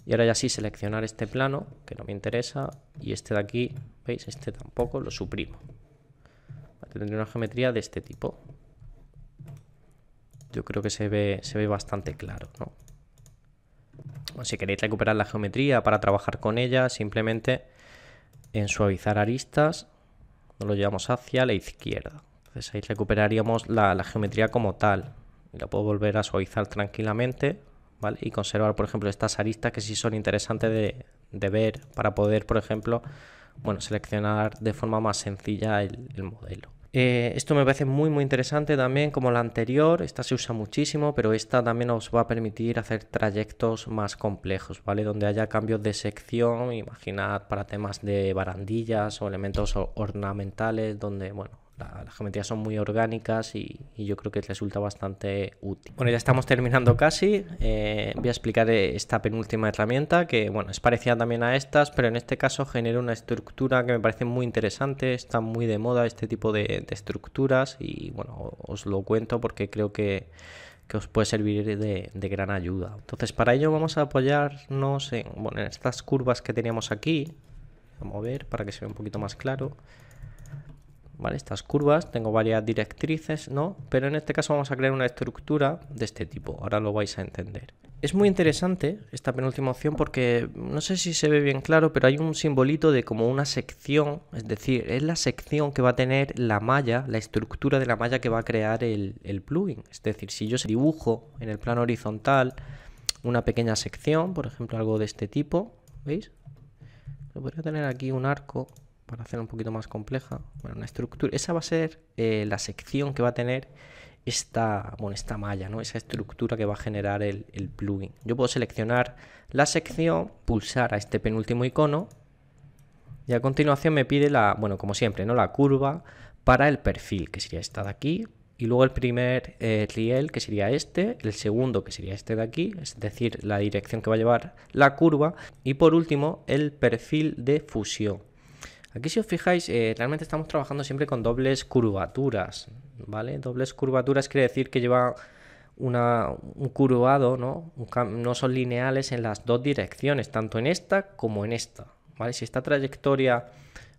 y ahora ya sí seleccionar este plano que no me interesa y este de aquí, veis, este tampoco, lo suprimo. Tendré una geometría de este tipo. Yo creo que se ve, se ve bastante claro, ¿no? si queréis recuperar la geometría para trabajar con ella, simplemente en suavizar aristas lo llevamos hacia la izquierda. Entonces ahí recuperaríamos la, geometría como tal. Y la puedo volver a suavizar tranquilamente, ¿vale? Y conservar, por ejemplo, estas aristas que sí son interesantes de, ver para poder, por ejemplo, bueno, seleccionar de forma más sencilla el modelo. Eh, esto me parece muy muy interesante también como la anterior, esta se usa muchísimo, pero esta también nos va a permitir hacer trayectos más complejos, ¿vale? Donde haya cambios de sección, imaginad para temas de barandillas o elementos ornamentales, donde, bueno, las geometrías son muy orgánicas y, yo creo que resulta bastante útil. Bueno, ya estamos terminando casi. Eh, voy a explicar eh, esta penúltima herramienta que, bueno, es parecida también a estas, pero en este caso genera una estructura que me parece muy interesante. Está muy de moda este tipo de, estructuras y, bueno, os lo cuento porque creo que os puede servir de, gran ayuda. Entonces, para ello vamos a apoyarnos en, estas curvas que teníamos aquí. Vamos a mover para que se vea un poquito más claro. Estas curvas, tengo varias directrices, ¿no? Pero en este caso vamos a crear una estructura de este tipo, ahora lo vais a entender. Es muy interesante esta penúltima opción porque no sé si se ve bien claro, pero hay un simbolito de como una sección, es decir, es la sección que va a tener la malla, la estructura de la malla que va a crear el, plugin. Es decir, si yo dibujo en el plano horizontal una pequeña sección, por ejemplo algo de este tipo, ¿veis? Lo podría tener aquí un arco para hacer un poquito más compleja. Bueno, una estructura. Esa va a ser eh, la sección que va a tener esta, bueno, esta malla, ¿no? esa estructura que va a generar el, plugin. Yo puedo seleccionar la sección, pulsar a este penúltimo icono y a continuación me pide la, bueno, como siempre, ¿no? la curva para el perfil, que sería esta de aquí, y luego el primer eh, riel, que sería este, el segundo, que sería este de aquí, es decir, la dirección que va a llevar la curva, y por último, el perfil de fusión Aquí si os fijáis, eh, realmente estamos trabajando siempre con dobles curvaturas, ¿vale? Dobles curvaturas quiere decir que lleva un curvado, ¿no? no son lineales en las dos direcciones, tanto en esta como en esta, ¿vale? Si esta trayectoria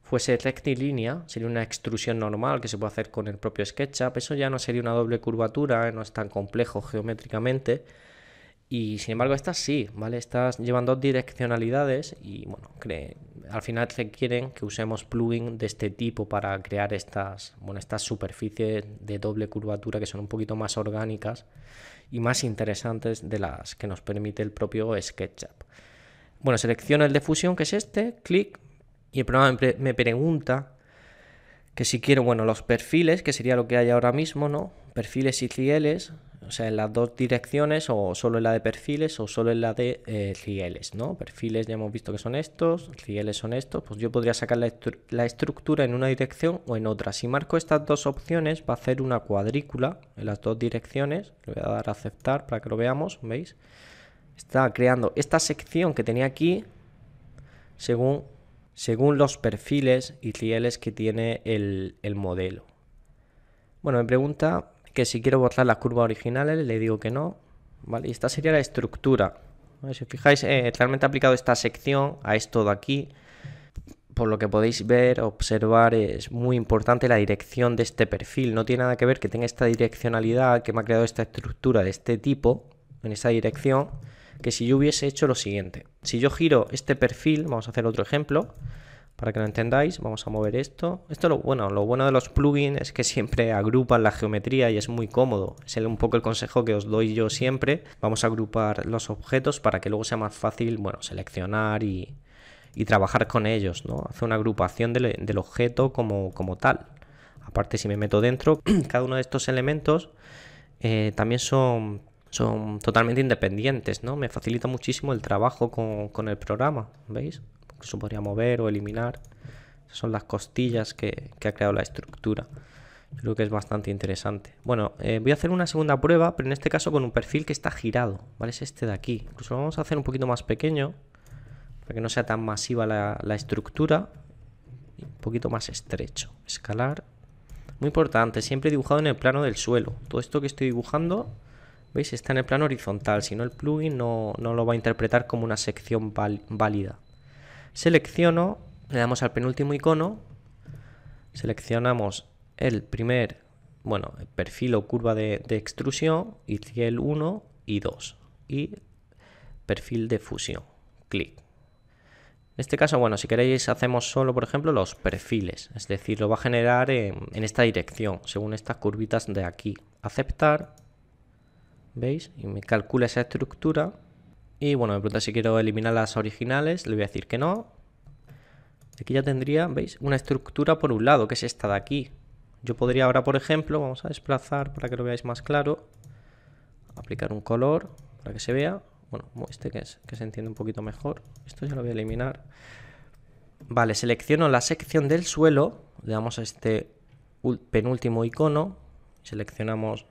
fuese rectilínea, sería una extrusión normal que se puede hacer con el propio SketchUp, eso ya no sería una doble curvatura, eh, no es tan complejo geométricamente, y sin embargo, estas sí, ¿vale? Estas llevan dos direccionalidades y bueno, al final se quieren que usemos plugin de este tipo para crear estas, bueno, estas superficies de doble curvatura que son un poquito más orgánicas y más interesantes de las que nos permite el propio SketchUp. Bueno, selecciono el de fusión, que es este, clic, y el programa me, pregunta que si quiero, bueno, los perfiles, que sería lo que hay ahora mismo, ¿no? Perfiles y CLs o sea, en las dos direcciones o solo en la de perfiles o solo en la de eh, ¿no? Perfiles ya hemos visto que son estos, rieles son estos, pues yo podría sacar la, estructura en una dirección o en otra. Si marco estas dos opciones va a hacer una cuadrícula en las dos direcciones, le voy a dar a aceptar para que lo veamos, ¿veis? Está creando esta sección que tenía aquí según, según los perfiles y rieles que tiene el, el modelo. Bueno, me pregunta que si quiero borrar las curvas originales le digo que no, ¿vale? Y esta sería la estructura. Si fijáis, eh, realmente he aplicado esta sección a esto de aquí. Por lo que podéis ver, observar, es muy importante la dirección de este perfil. No tiene nada que ver que tenga esta direccionalidad, que me ha creado esta estructura de este tipo, en esta dirección, que si yo hubiese hecho lo siguiente. Si yo giro este perfil, vamos a hacer otro ejemplo, para que lo entendáis, vamos a mover esto. Esto lo bueno, lo bueno de los plugins es que siempre agrupan la geometría y es muy cómodo. Es un poco el consejo que os doy yo siempre. Vamos a agrupar los objetos para que luego sea más fácil, bueno, seleccionar y, trabajar con ellos, ¿no? Hace una agrupación del, objeto como, como tal. Aparte, si me meto dentro, cada uno de estos elementos eh, también son, son totalmente independientes, ¿no? Me facilita muchísimo el trabajo con, con el programa, ¿veis? incluso podría mover o eliminar. son las costillas que, ha creado la estructura. creo que es bastante interesante. Bueno, eh, voy a hacer una segunda prueba, pero en este caso con un perfil que está girado, ¿vale? Es este de aquí. Incluso lo vamos a hacer un poquito más pequeño, para que no sea tan masiva la, estructura. Un poquito más estrecho. Escalar. Muy importante, siempre dibujado en el plano del suelo. Todo esto que estoy dibujando, ¿veis? Está en el plano horizontal, si no el plugin no, no lo va a interpretar como una sección válida. Selecciono, le damos al penúltimo icono, seleccionamos el primer, bueno, el perfil o curva de, extrusión y el 1 y 2, y perfil de fusión, clic. En este caso, bueno, si queréis hacemos solo, por ejemplo, los perfiles, es decir, lo va a generar en, en esta dirección, según estas curvitas de aquí. Aceptar, ¿veis? Y me calcula esa estructura y bueno, me pregunta si quiero eliminar las originales, le voy a decir que no. Aquí ya tendría, ¿veis? Una estructura por un lado, que es esta de aquí. Yo podría ahora, por ejemplo, vamos a desplazar para que lo veáis más claro. Aplicar un color para que se vea. Bueno, este que, es, que se entiende un poquito mejor. Esto ya lo voy a eliminar. Vale, selecciono la sección del suelo. Le damos a este penúltimo icono. Seleccionamos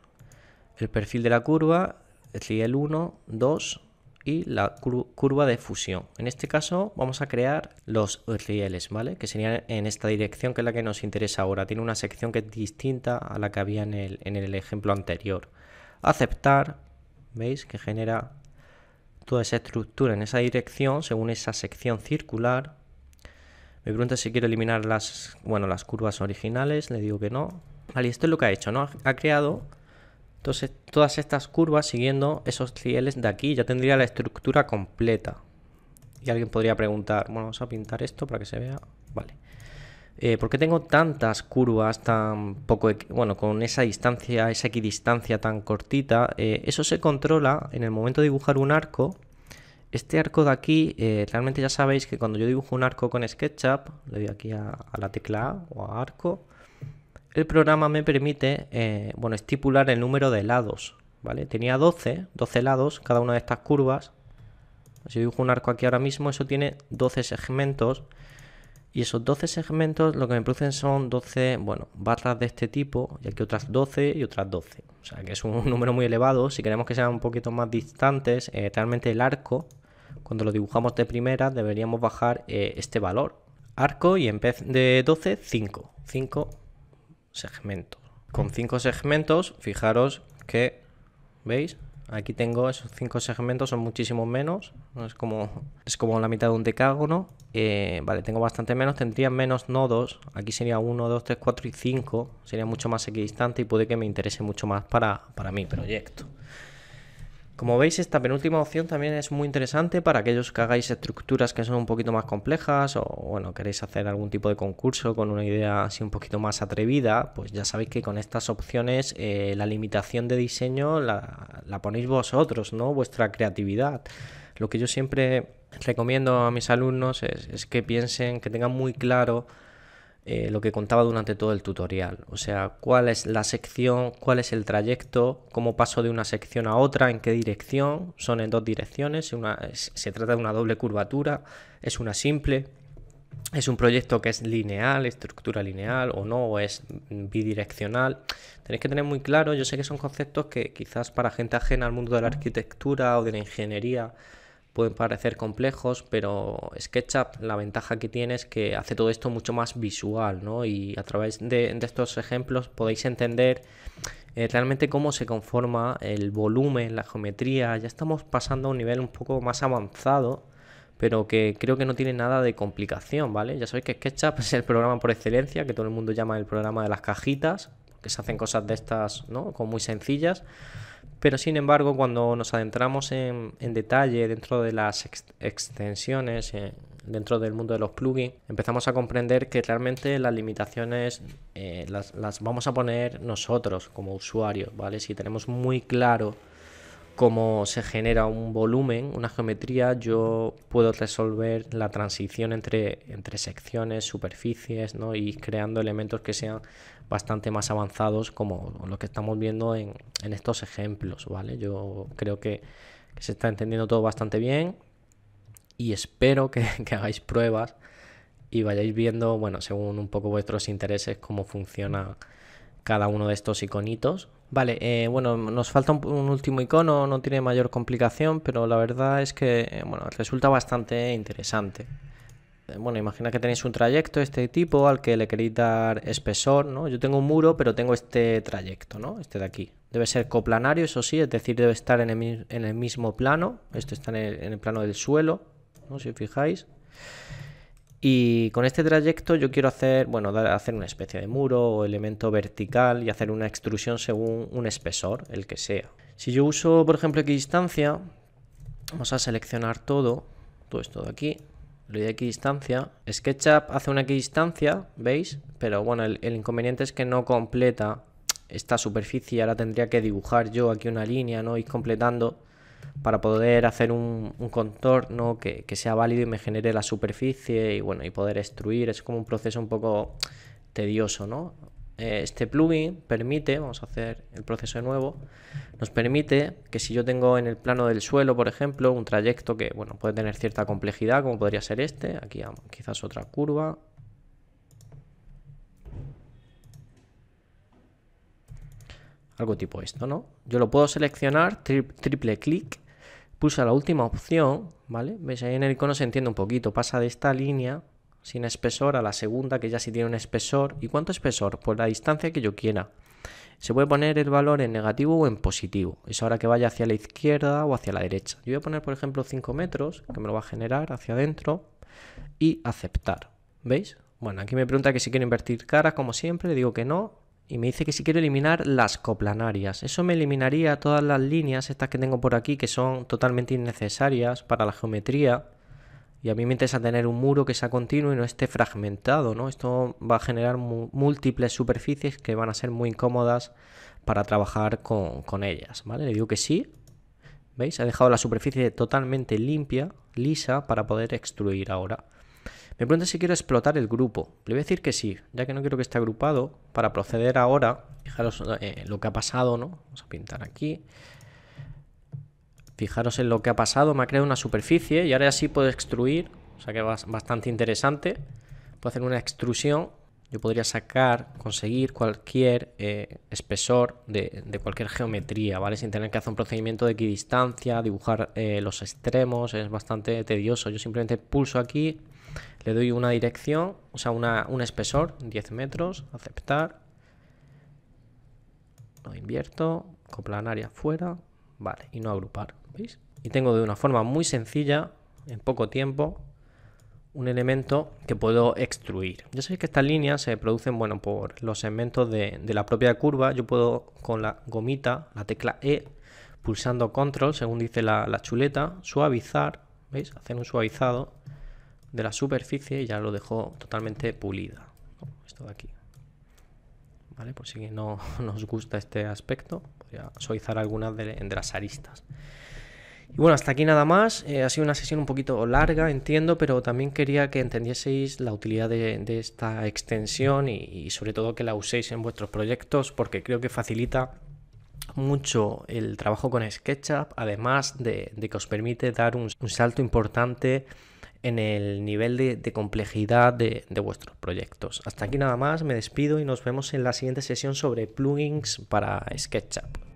el perfil de la curva. El 1, 2, y la curva de fusión. En este caso vamos a crear los rieles, ¿vale? Que serían en esta dirección que es la que nos interesa ahora. Tiene una sección que es distinta a la que había en el, en el ejemplo anterior. Aceptar, ¿veis? Que genera toda esa estructura en esa dirección según esa sección circular. Me pregunta si quiero eliminar las, bueno, las curvas originales, le digo que no. Vale, esto es lo que ha hecho, ¿no? Ha creado entonces todas estas curvas siguiendo esos trieles de aquí ya tendría la estructura completa. Y alguien podría preguntar, bueno, vamos a pintar esto para que se vea. Vale. porque eh, ¿Por qué tengo tantas curvas tan poco, bueno, con esa distancia, esa equidistancia tan cortita? Eh, eso se controla en el momento de dibujar un arco. Este arco de aquí, eh, realmente ya sabéis que cuando yo dibujo un arco con SketchUp, le doy aquí a, a la tecla A o a arco, el programa me permite eh, bueno, estipular el número de lados. ¿vale? Tenía 12, 12 lados, cada una de estas curvas. Si dibujo un arco aquí ahora mismo, eso tiene 12 segmentos. Y esos 12 segmentos lo que me producen son 12, bueno, barras de este tipo, y aquí otras 12 y otras 12. O sea que es un número muy elevado. Si queremos que sean un poquito más distantes, eh, realmente el arco, cuando lo dibujamos de primera, deberíamos bajar eh, este valor. Arco y en vez de 12, 5. 5 segmentos. Con cinco segmentos, fijaros que, ¿veis? Aquí tengo esos cinco segmentos, son muchísimo menos. Es como, es como la mitad de un decágono. Eh, vale, tengo bastante menos, tendría menos nodos. Aquí sería 1, 2, 3, 4 y 5. Sería mucho más equidistante y puede que me interese mucho más para, para mi proyecto. Como veis, esta penúltima opción también es muy interesante para aquellos que hagáis estructuras que son un poquito más complejas o, bueno, queréis hacer algún tipo de concurso con una idea así un poquito más atrevida, pues ya sabéis que con estas opciones eh, la limitación de diseño la, ponéis vosotros, ¿no? Vuestra creatividad. Lo que yo siempre recomiendo a mis alumnos es, es que piensen, que tengan muy claro eh, lo que contaba durante todo el tutorial. O sea, cuál es la sección, cuál es el trayecto, cómo paso de una sección a otra, en qué dirección, son en dos direcciones, se trata de una doble curvatura, es una simple, es un proyecto que es lineal, estructura lineal o no, o es bidireccional. Tenéis que tener muy claro, yo sé que son conceptos que quizás para gente ajena al mundo de la arquitectura o de la ingeniería pueden parecer complejos, pero SketchUp la ventaja que tiene es que hace todo esto mucho más visual, ¿no? Y a través de, estos ejemplos podéis entender eh, realmente cómo se conforma el volumen, la geometría. Ya estamos pasando a un nivel un poco más avanzado, pero que creo que no tiene nada de complicación, ¿vale? Ya sabéis que SketchUp es el programa por excelencia, que todo el mundo llama el programa de las cajitas, que se hacen cosas de estas, ¿no? Con muy sencillas. Pero sin embargo, cuando nos adentramos en, detalle dentro de las extensiones, eh, dentro del mundo de los plugins, empezamos a comprender que realmente las limitaciones eh, las, vamos a poner nosotros como usuarios, ¿vale? Si tenemos muy claro cómo se genera un volumen, una geometría, yo puedo resolver la transición entre, entre secciones, superficies, ¿no? Y creando elementos que sean bastante más avanzados como lo que estamos viendo en, estos ejemplos, ¿vale? Yo creo que, se está entendiendo todo bastante bien y espero que, hagáis pruebas y vayáis viendo, bueno, según un poco vuestros intereses, cómo funciona cada uno de estos iconitos. Vale, eh, bueno, nos falta un, último icono, no tiene mayor complicación, pero la verdad es que, eh, bueno, resulta bastante interesante bueno, imagina que tenéis un trayecto de este tipo al que le queréis dar espesor, ¿no? Yo tengo un muro, pero tengo este trayecto, ¿no? Este de aquí. Debe ser coplanario, eso sí, es decir, debe estar en el, mismo plano. Esto está en el, plano del suelo, ¿no? Si os fijáis. Y con este trayecto yo quiero hacer, bueno, hacer una especie de muro o elemento vertical y hacer una extrusión según un espesor, el que sea. Si yo uso, por ejemplo, distancia, vamos a seleccionar todo, todo esto de aquí, de aquí distancia, SketchUp hace una distancia ¿veis? Pero bueno, el, inconveniente es que no completa esta superficie. Ahora tendría que dibujar yo aquí una línea, ¿no? Ir completando para poder hacer un, contorno que, que, sea válido y me genere la superficie y bueno, y poder extruir. Es como un proceso un poco tedioso, ¿no? Eh, este plugin permite, vamos a hacer el proceso de nuevo, nos permite que si yo tengo en el plano del suelo, por ejemplo, un trayecto que bueno, puede tener cierta complejidad, como podría ser este, aquí quizás otra curva. Algo tipo esto, ¿no? Yo lo puedo seleccionar, triple clic, pulsa la última opción, ¿vale? Veis ahí en el icono se entiende un poquito, pasa de esta línea sin espesor a la segunda que ya sí tiene un espesor. ¿Y cuánto espesor? Pues la distancia que yo quiera. Se puede poner el valor en negativo o en positivo. Es ahora que vaya hacia la izquierda o hacia la derecha. Yo voy a poner, por ejemplo, 5 metros, que me lo va a generar hacia adentro, y aceptar. ¿Veis? Bueno, aquí me pregunta que si quiero invertir caras, como siempre, le digo que no. Y me dice que si quiero eliminar las coplanarias. Eso me eliminaría todas las líneas, estas que tengo por aquí, que son totalmente innecesarias para la geometría y a mí me interesa tener un muro que sea continuo y no esté fragmentado, ¿no? Esto va a generar múltiples superficies que van a ser muy incómodas para trabajar con, ellas, ¿vale? Le digo que sí. ¿Veis? Ha dejado la superficie totalmente limpia, lisa, para poder extruir ahora. Me pregunta si quiero explotar el grupo. Le voy a decir que sí, ya que no quiero que esté agrupado. Para proceder ahora, fijaros eh, lo que ha pasado, ¿no? Vamos a pintar aquí. Fijaros en lo que ha pasado, me ha creado una superficie y ahora sí puedo extruir, o sea que es bastante interesante. Puedo hacer una extrusión, yo podría sacar, conseguir cualquier eh, espesor de, cualquier geometría, ¿vale? Sin tener que hacer un procedimiento de equidistancia, dibujar eh, los extremos, es bastante tedioso. Yo simplemente pulso aquí, le doy una dirección, o sea, una, un espesor, 10 metros, aceptar. Lo invierto, coplanaria fuera, y no agrupar, Y tengo de una forma muy sencilla, en poco tiempo, un elemento que puedo extruir. Ya sabéis que estas líneas se producen, bueno, por los segmentos de, la propia curva. Yo puedo con la gomita, la tecla E, pulsando control, según dice la, chuleta, suavizar, ¿veis? Hacer un suavizado de la superficie y ya lo dejo totalmente pulida. Oh, esto de aquí. ¿Vale? Por si no nos gusta este aspecto soy algunas de, las aristas. Y bueno, hasta aquí nada más. Eh, ha sido una sesión un poquito larga, entiendo, pero también quería que entendieseis la utilidad de, esta extensión y, sobre todo que la uséis en vuestros proyectos porque creo que facilita mucho el trabajo con SketchUp, además de, que os permite dar un salto importante en el nivel de, complejidad de, vuestros proyectos. Hasta aquí nada más, me despido y nos vemos en la siguiente sesión sobre plugins para SketchUp.